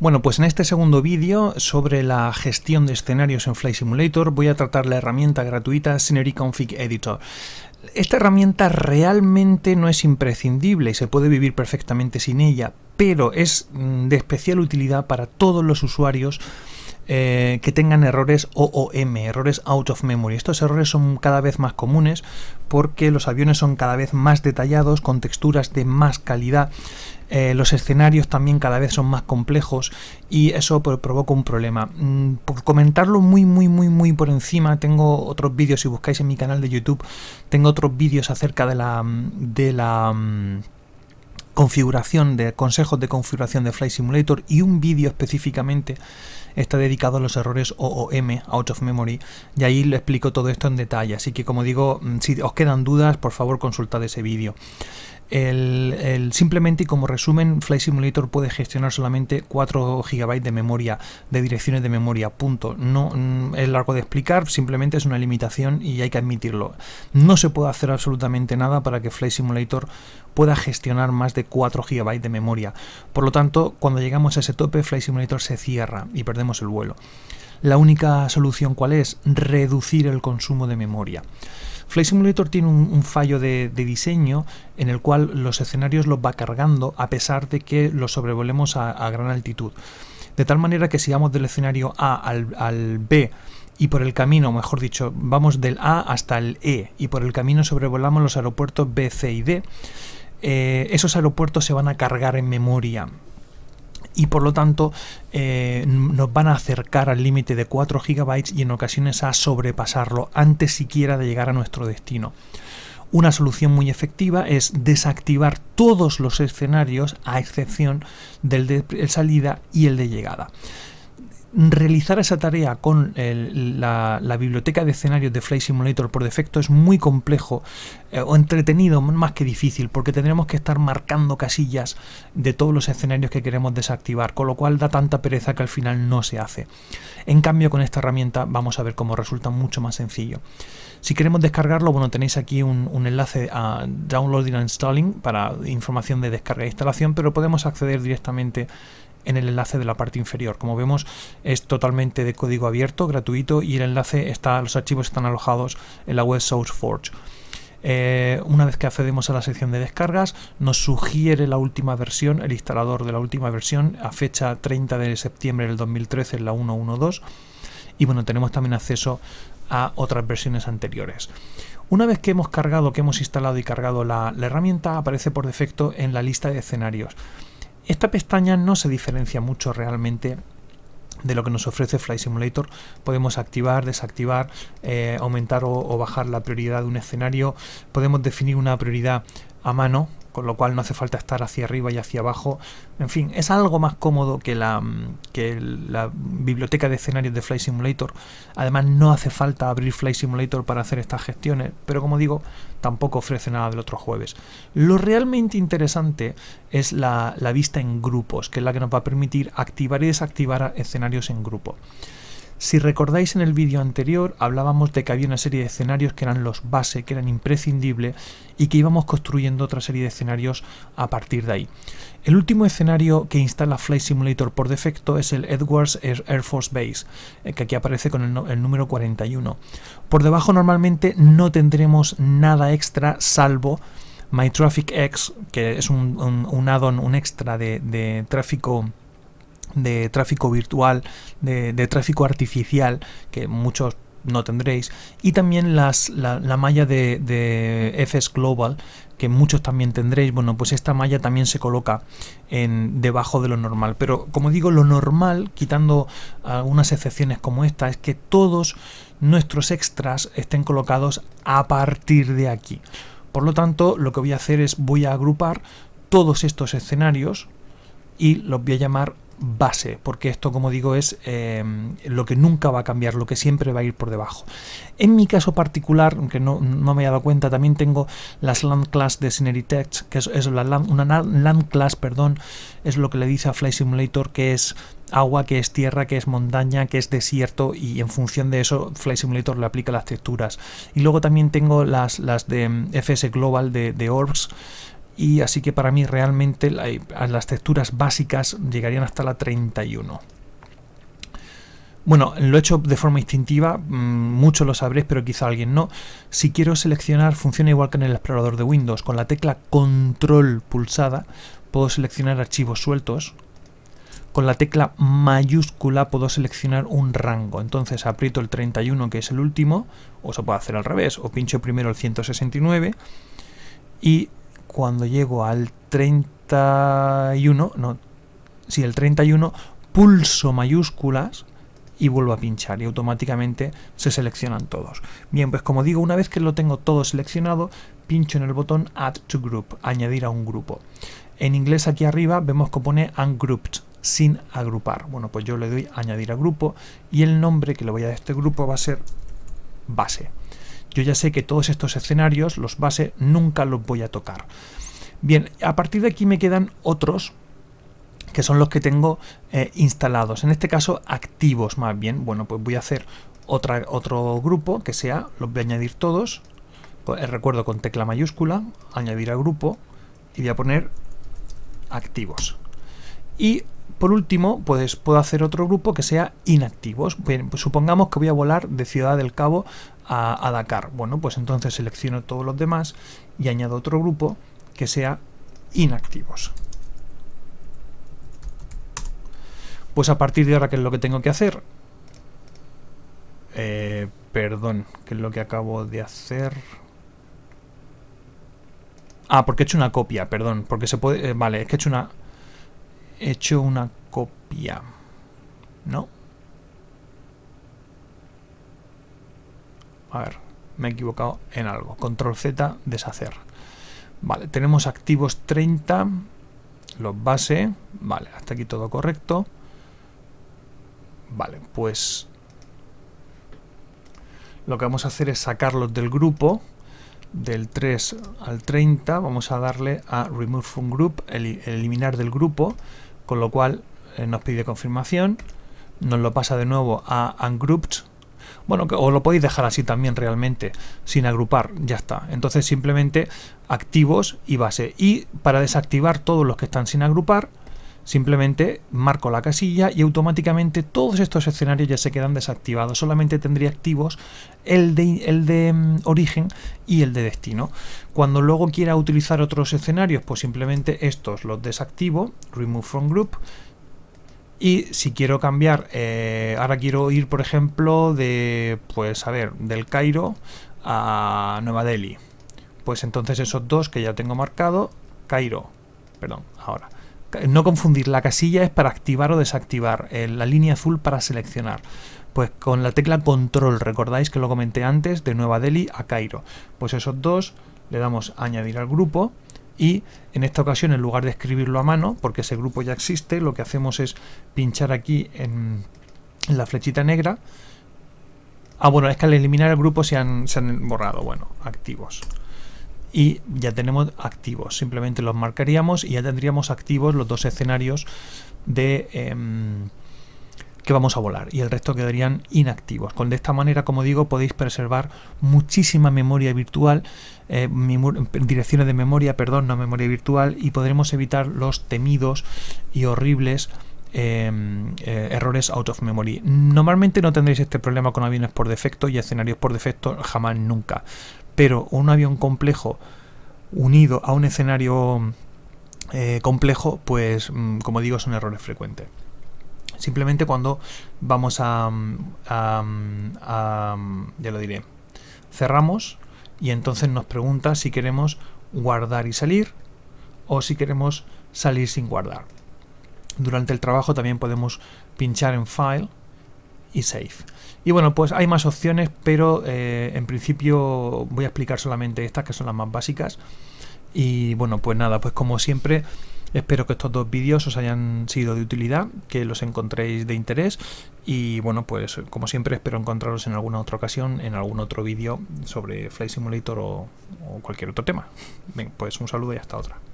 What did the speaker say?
Bueno, pues en este segundo vídeo sobre la gestión de escenarios en Flight Simulator voy a tratar la herramienta gratuita Scenery Config Editor. Esta herramienta realmente no es imprescindible y se puede vivir perfectamente sin ella, pero es mm, de especial utilidad para todos los usuarios eh, que tengan errores OOM, errores out of memory. Estos errores son cada vez más comunes porque los aviones son cada vez más detallados, con texturas de más calidad, eh, los escenarios también cada vez son más complejos y eso pues, provoca un problema. Mm, por comentarlo muy, muy, muy, muy por encima, tengo otros vídeos, si buscáis en mi canal de YouTube, tengo otros vídeos acerca de la... Mm, de la mm, configuración de consejos de configuración de Flight Simulator y un vídeo específicamente está dedicado a los errores OOM, Out of Memory, y ahí lo explico todo esto en detalle. Así que como digo, mm, si os quedan dudas, por favor consultad ese vídeo. El, simplemente y como resumen, Flight Simulator puede gestionar solamente 4 GB de memoria, de direcciones de memoria, punto. No mm, es largo de explicar, simplemente es una limitación y hay que admitirlo. No se puede hacer absolutamente nada para que Flight Simulator pueda gestionar más de 4 GB de memoria. Por lo tanto, cuando llegamos a ese tope, Flight Simulator se cierra y perdemos el vuelo. La única solución cuál es? Reducir el consumo de memoria. Flight Simulator tiene un, fallo de, diseño en el cual los escenarios los va cargando a pesar de que los sobrevolemos a, gran altitud. De tal manera que si vamos del escenario A al, B, y por el camino, mejor dicho, vamos del A hasta el E y por el camino sobrevolamos los aeropuertos B, C y D. Eh, esos aeropuertos se van a cargar en memoria y por lo tanto eh, nos van a acercar al límite de 4 GB y en ocasiones a sobrepasarlo antes siquiera de llegar a nuestro destino. Una solución muy efectiva es desactivar todos los escenarios a excepción del de salida y el de llegada realizar esa tarea con la, biblioteca de escenarios de Flight Simulator por defecto es muy complejo eh, o entretenido más que difícil porque tendremos que estar marcando casillas de todos los escenarios que queremos desactivar con lo cual da tanta pereza que al final no se hace en cambio con esta herramienta vamos a ver cómo resulta mucho más sencillo si queremos descargarlo, bueno, tenéis aquí un, enlace a Downloading and Installing para información de descarga e instalación, pero podemos acceder directamente en el enlace de la parte inferior. Como vemos es totalmente de código abierto, gratuito y el enlace está, los archivos están alojados en la web SourceForge. Eh, una vez que accedemos a la sección de descargas, nos sugiere la última versión, el instalador de la última versión, a fecha 30 de septiembre del 2013, en la 112. Y bueno, tenemos también acceso a otras versiones anteriores. Una vez que hemos cargado, que hemos instalado y cargado la, herramienta, aparece por defecto en la lista de escenarios. Esta pestaña no se diferencia mucho realmente de lo que nos ofrece Fly Simulator. Podemos activar, desactivar, eh, aumentar o, bajar la prioridad de un escenario. Podemos definir una prioridad a mano con lo cual no hace falta estar hacia arriba y hacia abajo. En fin, es algo más cómodo que la, mm, que la biblioteca de escenarios de Flight Simulator. Además, no hace falta abrir Flight Simulator para hacer estas gestiones, pero como digo, tampoco ofrece nada del otro jueves. Lo realmente interesante es la, la vista en grupos, que es la que nos va a permitir activar y desactivar escenarios en grupo. Si recordáis en el vídeo anterior hablábamos de que había una serie de escenarios que eran los base, que eran imprescindibles y que íbamos construyendo otra serie de escenarios a partir de ahí. El último escenario que instala Flight Simulator por defecto es el Edwards Air Force Base, eh, que aquí aparece con el, número 41. Por debajo normalmente no tendremos nada extra salvo My Traffic X, que es un, addon, un extra de tráfico de tráfico virtual, de, tráfico artificial, que muchos no tendréis. Y también las, la, malla de, FS Global, que muchos también tendréis. Bueno, pues esta malla también se coloca en, debajo de lo normal. Pero como digo, lo normal, quitando algunas excepciones como esta, es que todos nuestros extras estén colocados a partir de aquí. Por lo tanto, lo que voy a hacer es voy a agrupar todos estos escenarios y los voy a llamar base, porque esto, como digo, es eh, lo que nunca va a cambiar, lo que siempre va a ir por debajo. En mi caso particular, aunque no, me he dado cuenta, también tengo las land class de Text, que es, una land class, perdón, es lo que le dice a Fly Simulator, que es agua, que es tierra, que es montaña, que es desierto, y en función de eso Fly Simulator le aplica las texturas. Y luego también tengo las, las de mm, FS Global de, de Orbs, y así que para mí realmente eh, las texturas básicas llegarían hasta la 31. Bueno, lo he hecho de forma instintiva, mm, muchos lo sabréis, pero quizá alguien no. Si quiero seleccionar, funciona igual que en el explorador de Windows, con la tecla control pulsada puedo seleccionar archivos sueltos, con la tecla mayúscula puedo seleccionar un rango, entonces aprieto el 31 que es el último, o se puede hacer al revés, o pincho primero el 169 y cuando llego al 31, no, si el 31, pulso mayúsculas y vuelvo a pinchar y automáticamente se seleccionan todos. Bien, pues como digo, una vez que lo tengo todo seleccionado, pincho en el botón Add to Group, añadir a un grupo. En inglés aquí arriba vemos que pone Ungrouped, sin agrupar. Bueno, pues yo le doy añadir a grupo y el nombre que le voy a dar a este grupo va a ser base yo ya sé que todos estos escenarios, los base, nunca los voy a tocar. Bien, a partir de aquí me quedan otros que son los que tengo eh, instalados, en este caso activos más bien. Bueno, pues voy a hacer otro grupo que sea, los voy a añadir todos, pues, eh, recuerdo con tecla mayúscula, añadir a grupo y voy a poner activos. Y por último, pues puedo hacer otro grupo que sea inactivos. Bien, pues supongamos que voy a volar de Ciudad del Cabo a, Dakar. Bueno, pues entonces selecciono todos los demás y añado otro grupo que sea inactivos. Pues a partir de ahora, ¿qué es lo que tengo que hacer? Eh, perdón, ¿qué es lo que acabo de hacer? Ah, porque he hecho una copia, perdón. Porque se puede... Eh, vale, es que he hecho una... He hecho una copia. ¿No? a ver, me he equivocado en algo. Control Z, deshacer. Vale, tenemos activos 30, los base, vale, hasta aquí todo correcto. Vale, pues lo que vamos a hacer es sacarlos del grupo, del 3 al 30, vamos a darle a Remove from Group, eliminar del grupo, con lo cual eh, nos pide confirmación, nos lo pasa de nuevo a ungrouped bueno, que os lo podéis dejar así también realmente, sin agrupar, ya está. Entonces simplemente activos y base. Y para desactivar todos los que están sin agrupar, simplemente marco la casilla y automáticamente todos estos escenarios ya se quedan desactivados. Solamente tendría activos el de, el de mm, origen y el de destino. Cuando luego quiera utilizar otros escenarios, pues simplemente estos los desactivo, remove from group, y si quiero cambiar, eh, ahora quiero ir, por ejemplo, de, pues a ver, del Cairo a Nueva Delhi. Pues entonces esos dos que ya tengo marcado, Cairo, perdón, ahora. No confundir, la casilla es para activar o desactivar, eh, la línea azul para seleccionar. Pues con la tecla control, recordáis que lo comenté antes, de Nueva Delhi a Cairo. Pues esos dos le damos añadir al grupo y en esta ocasión en lugar de escribirlo a mano, porque ese grupo ya existe, lo que hacemos es pinchar aquí en, la flechita negra. Ah, bueno, es que al eliminar el grupo se han, borrado, bueno, activos y ya tenemos activos. Simplemente los marcaríamos y ya tendríamos activos los dos escenarios de, em, que vamos a volar y el resto quedarían inactivos. Con de esta manera, como digo, podéis preservar muchísima memoria virtual, eh, direcciones de memoria, perdón, no memoria virtual, y podremos evitar los temidos y horribles em, eh, errores out of memory. Normalmente no tendréis este problema con aviones por defecto y escenarios por defecto jamás nunca. Pero un avión complejo unido a un escenario eh, complejo, pues mm, como digo, son errores frecuentes. Simplemente cuando vamos a, mm, mm, mm, ya lo diré, cerramos y entonces nos pregunta si queremos guardar y salir o si queremos salir sin guardar. Durante el trabajo también podemos pinchar en File y Save. Y bueno, pues hay más opciones, pero eh, en principio voy a explicar solamente estas que son las más básicas. Y bueno, pues nada, pues como siempre Espero que estos dos vídeos os hayan sido de utilidad, que los encontréis de interés y bueno, pues como siempre espero encontraros en alguna otra ocasión, en algún otro vídeo sobre Flight Simulator o, cualquier otro tema. Bien, pues un saludo y hasta otra.